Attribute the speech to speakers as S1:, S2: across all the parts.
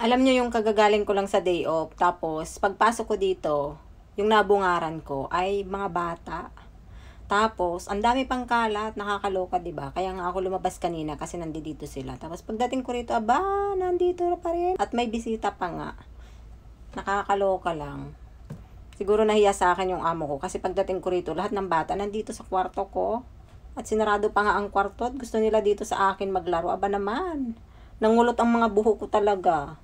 S1: alam nyo yung kagagaling ko lang sa day off. Tapos, pagpasok ko dito, yung nabungaran ko ay mga bata. Tapos, ang dami pang kalat, nakakaloka, ba diba? Kaya nga ako lumabas kanina kasi nandito sila. Tapos, pagdating ko rito, aba, nandito pa rin. At may bisita pa nga. Nakakaloka lang. Siguro nahiya sa akin yung amo ko kasi pagdating ko rito, lahat ng bata nandito sa kwarto ko. At sinarado pa nga ang kwarto at gusto nila dito sa akin maglaro. Aba naman, nangulot ang mga buho ko talaga.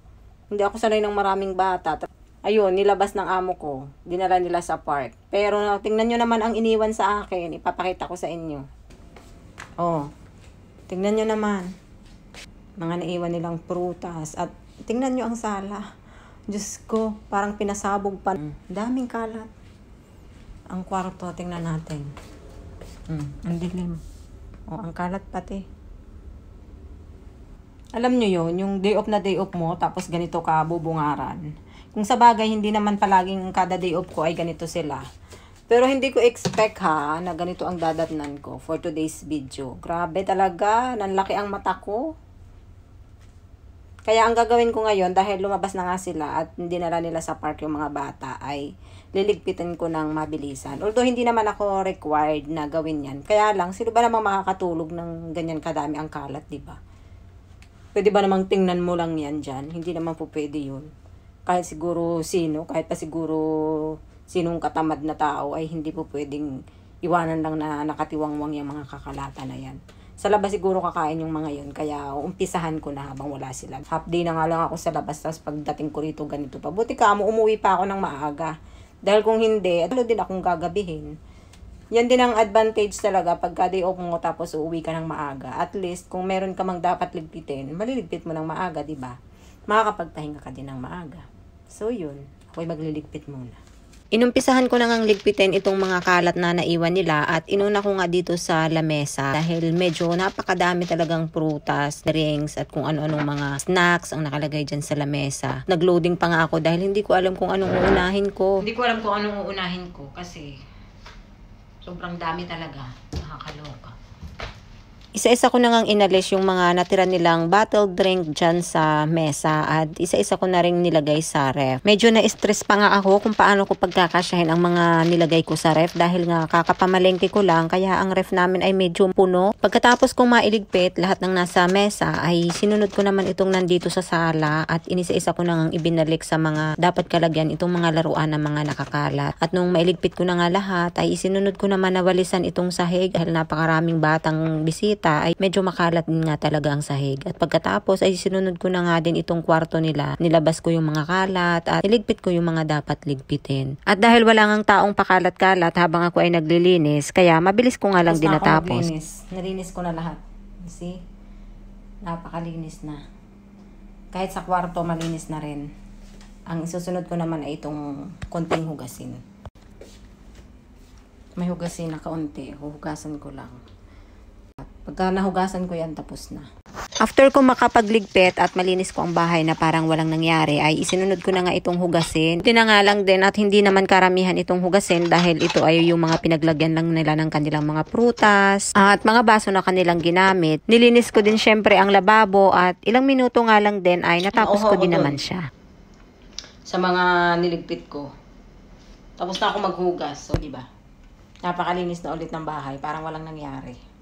S1: Hindi ako sanay ng maraming bata. Ayun, nilabas ng amo ko. Dinala nila sa park. Pero tingnan nyo naman ang iniwan sa akin. Ipapakita ko sa inyo. Oh, tingnan nyo naman. Mga naiwan nilang prutas. At tingnan nyo ang sala. Diyos ko, parang pinasabog pa. Hmm, daming kalat. Ang kwarto, tingnan natin. Mm, ang dilim. O, oh, ang kalat pati. Alam nyo yon yung day off na day off mo, tapos ganito ka bubungaran. Kung sa bagay, hindi naman palaging kada day off ko ay ganito sila. Pero hindi ko expect ha, na ganito ang dadatnan ko for today's video. Grabe talaga, nanlaki ang mata ko. Kaya ang gagawin ko ngayon, dahil lumabas na nga sila at hindi dinala nila sa park yung mga bata, ay liligpitin ko ng mabilisan. Although hindi naman ako required na gawin yan. Kaya lang, sino ba namang makakatulog ng ganyan kadami ang kalat, ba diba? Pwede ba namang tingnan mo lang yan dyan? Hindi naman po pwede yun. Kahit siguro sino, kahit pa siguro sinong katamad na tao ay hindi po pwedeng iwanan lang na nakatiwangwang yung mga kakalata na yan. Sa labas siguro kakain yung mga yon kaya umpisahan ko na habang wala sila. Half day na nga lang ako sa labas, tapos pagdating ko rito ganito pa. Buti ka mo, umuwi pa ako ng maaga. Dahil kung hindi, ano din akong gagabihin. Yan din ang advantage talaga pagka day off mo tapos uuwi ka ng maaga. At least, kung meron ka mang dapat ligpitin, maliligpit mo ng maaga, di ba? Makakapagtahinga ka din ng maaga. So, yun. Ako'y magliligpit muna. Inumpisahan ko na ngang ligpitin itong mga kalat na naiwan nila at inuna ko nga dito sa lamesa dahil medyo napakadami talagang prutas, drinks at kung ano-anong mga snacks ang nakalagay dyan sa lamesa. Nagloading pa nga ako dahil hindi ko alam kung anong uunahin ko. Hindi ko alam kung anong uunahin ko kasi Sobrang dami talaga. Nakakaloka isa-isa ko na ngang inalis yung mga natira nilang bottle drink dyan sa mesa at isa-isa ko na rin nilagay sa ref. Medyo na-stress pa nga ako kung paano ko pagkakasyahin ang mga nilagay ko sa ref dahil nga kakapamalengke ko lang kaya ang ref namin ay medyo puno. Pagkatapos kong mailigpit lahat ng nasa mesa ay sinunod ko naman itong nandito sa sala at inisa-isa ko na ngang ibinalik sa mga dapat kalagyan itong mga laruan ng mga nakakalat. At nung mailigpit ko na nga lahat ay isinunod ko naman nawalisan itong sahig dahil napakaraming batang bisita bata ay medyo makalat din nga talaga ang sahig. At pagkatapos ay sinunod ko na nga din itong kwarto nila. Nilabas ko yung mga kalat at niligpit ko yung mga dapat ligpitin. At dahil wala ngang taong pakalat-kalat habang ako ay naglilinis, kaya mabilis ko nga lang din natapos. Nalinis ko na lahat. See? Napakalinis na. Kahit sa kwarto, malinis na rin. Ang susunod ko naman ay itong konting hugasin may hugasin na kaunti. Huhugasan ko lang. Pagka nahugasan ko yan, tapos na. After ko makapagligpit at malinis ko ang bahay na parang walang nangyari ay isinunod ko na nga itong hugasin. Buti na nga lang din at hindi naman karamihan itong hugasin dahil ito ay yung mga pinaglagyan lang nila ng kanilang mga prutas at mga baso na kanilang ginamit. Nilinis ko din syempre ang lababo at ilang minuto nga lang din ay natapos ko din naman siya. Sa mga niligpit ko. Tapos na ako maghugas. So, di ba? Napakalinis na ulit ng bahay. Parang walang nangyari.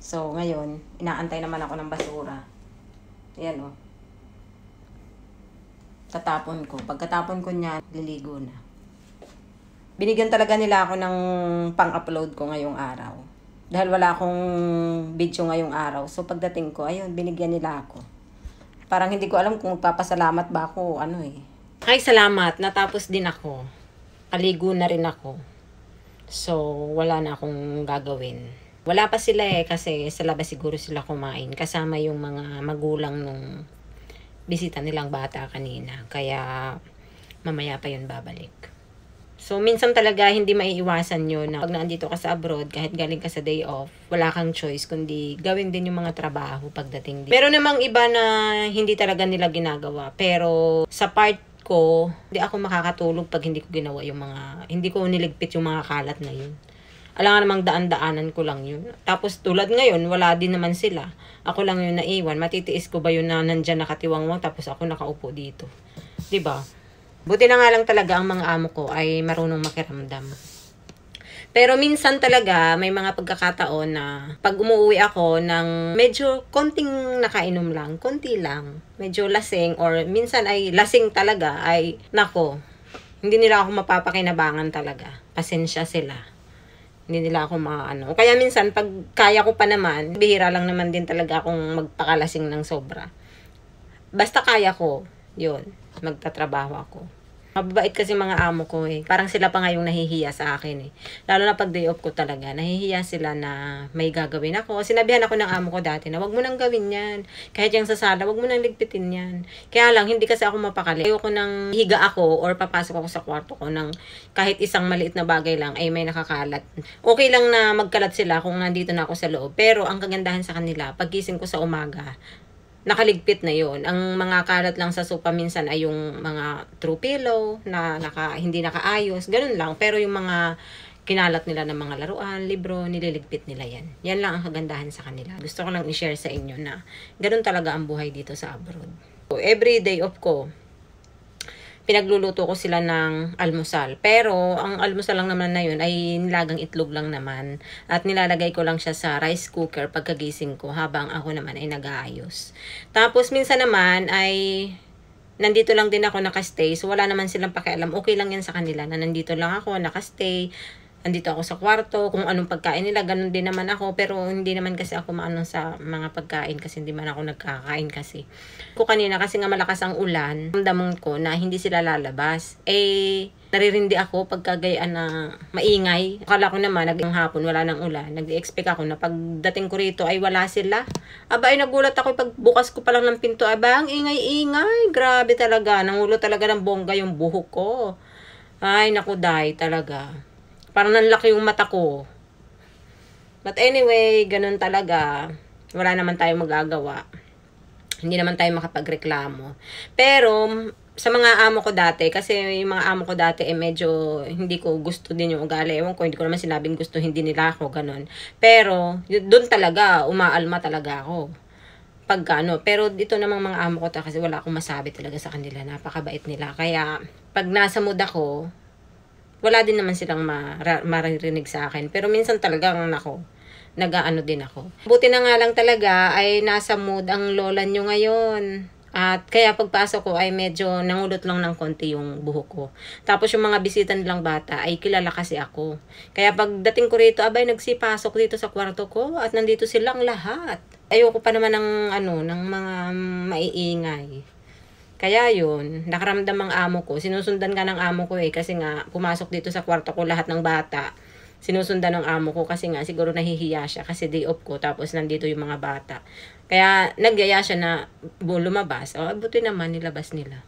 S1: So, ngayon, inaantay naman ako ng basura. Ayan, oh. Tatapon ko. Pagkatapon ko niya, liligo na. Binigyan talaga nila ako ng pang-upload ko ngayong araw. Dahil wala akong video ngayong araw. So, pagdating ko, ayun, binigyan nila ako. Parang hindi ko alam kung magpapasalamat ba ako, ano eh. Ay, salamat. Natapos din ako. Aligo na rin ako. So, wala na akong gagawin. Wala pa sila eh kasi sa labas siguro sila kumain kasama yung mga magulang nung bisita nilang bata kanina. Kaya mamaya pa yun babalik. So, minsan talaga hindi maiiwasan yun na pag nandito ka sa abroad, kahit galing ka sa day off, wala kang choice kundi gawin din yung mga trabaho pagdating dito. Meron namang iba na hindi talaga nila ginagawa. Pero sa part ko, hindi ako makakatulog pag hindi ko ginawa yung mga, hindi ko niligpit yung mga kalat na yun. Alam namang daan-daanan ko lang yun. Tapos tulad ngayon, wala din naman sila. Ako lang yun naiwan. Matitiis ko ba yun na nandyan nakatiwangwang tapos ako nakaupo dito. ba? Diba? Buti na nga lang talaga ang mga amo ko ay marunong makiramdam. Pero minsan talaga may mga pagkakataon na pag umuwi ako ng medyo konting nakainom lang, konti lang, medyo lasing or minsan ay lasing talaga ay nako, hindi nila ako mapapakinabangan talaga. Pasensya sila. Hindi nila ako maano. Kaya minsan, pag kaya ko pa naman, bihira lang naman din talaga akong magpakalasing ng sobra. Basta kaya ko, yun, magtatrabaho ako. Mababait kasi mga amo ko eh. Parang sila pa nga nahihiya sa akin eh. Lalo na pag day off ko talaga, nahihiya sila na may gagawin ako. Sinabihan ako ng amo ko dati na wag mo nang gawin yan. Kahit yung sa sala, wag mo nang ligpitin yan. Kaya lang, hindi kasi ako mapakali. Ayoko nang higa ako or papasok ako sa kwarto ko ng kahit isang maliit na bagay lang ay may nakakalat. Okay lang na magkalat sila kung nandito na ako sa loob. Pero ang kagandahan sa kanila, pagising ko sa umaga, nakaligpit na yon Ang mga kalat lang sa sofa minsan ay yung mga true pillow na naka, hindi nakaayos. Ganun lang. Pero yung mga kinalat nila ng mga laruan, libro, nililigpit nila yan. Yan lang ang kagandahan sa kanila. Gusto ko lang i-share sa inyo na ganun talaga ang buhay dito sa abroad. So, every day of ko, pinagluluto ko sila ng almusal. Pero, ang almusal lang naman na yun ay nilagang itlog lang naman. At nilalagay ko lang siya sa rice cooker pagkagising ko habang ako naman ay nag-aayos. Tapos, minsan naman ay nandito lang din ako nakastay. So, wala naman silang pakialam. Okay lang yan sa kanila na nandito lang ako nakastay andito ako sa kwarto, kung anong pagkain nila, ganun din naman ako, pero hindi naman kasi ako maano sa mga pagkain kasi hindi man ako nagkakain kasi. Ko kanina kasi nga malakas ang ulan, damdaman ko na hindi sila lalabas. Eh, naririndi ako pagkagayaan na maingay. Akala ko naman, naging hapon, wala nang ulan. Nag-expect ako na pagdating ko rito ay wala sila. Aba, ay nagulat ako pagbukas ko pa lang ng pinto. Aba, ang ingay-ingay. Grabe talaga. Nangulo talaga ng bongga yung buhok ko. Ay, naku, dai, talaga. Parang nanlaki yung mata ko. But anyway, ganun talaga. Wala naman tayong magagawa. Hindi naman tayo makapagreklamo. Pero, sa mga amo ko dati, kasi yung mga amo ko dati, eh, medyo hindi ko gusto din yung ugali. Ewan ko, hindi ko naman sinabing gusto, hindi nila ako, ganun. Pero, doon talaga, umaalma talaga ako. Pagka, ano. Pero, dito namang mga amo ko ta, kasi wala akong masabi talaga sa kanila. Napakabait nila. Kaya, pag nasa mood ako, wala din naman silang maririnig sa akin. Pero minsan talagang nako, nag-aano din ako. Buti na nga lang talaga ay nasa mood ang lola nyo ngayon. At kaya pagpasok ko ay medyo nangulot lang ng konti yung buhok ko. Tapos yung mga bisita nilang bata ay kilala kasi ako. Kaya pagdating ko rito, abay nagsipasok dito sa kwarto ko at nandito silang lahat. Ayoko pa naman ng ano, ng mga maiingay. Kaya yun, nakaramdam ang amo ko. Sinusundan ka ng amo ko eh kasi nga pumasok dito sa kwarto ko lahat ng bata. Sinusundan ng amo ko kasi nga siguro nahihiya siya kasi day off ko tapos nandito yung mga bata. Kaya nagyaya siya na lumabas. O, oh, buti naman nilabas nila.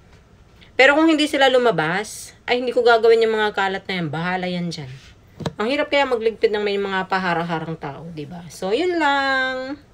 S1: Pero kung hindi sila lumabas, ay hindi ko gagawin yung mga kalat na yan. Bahala yan dyan. Ang hirap kaya magligpit ng may mga paharaharang harang tao, ba diba? So, yun lang.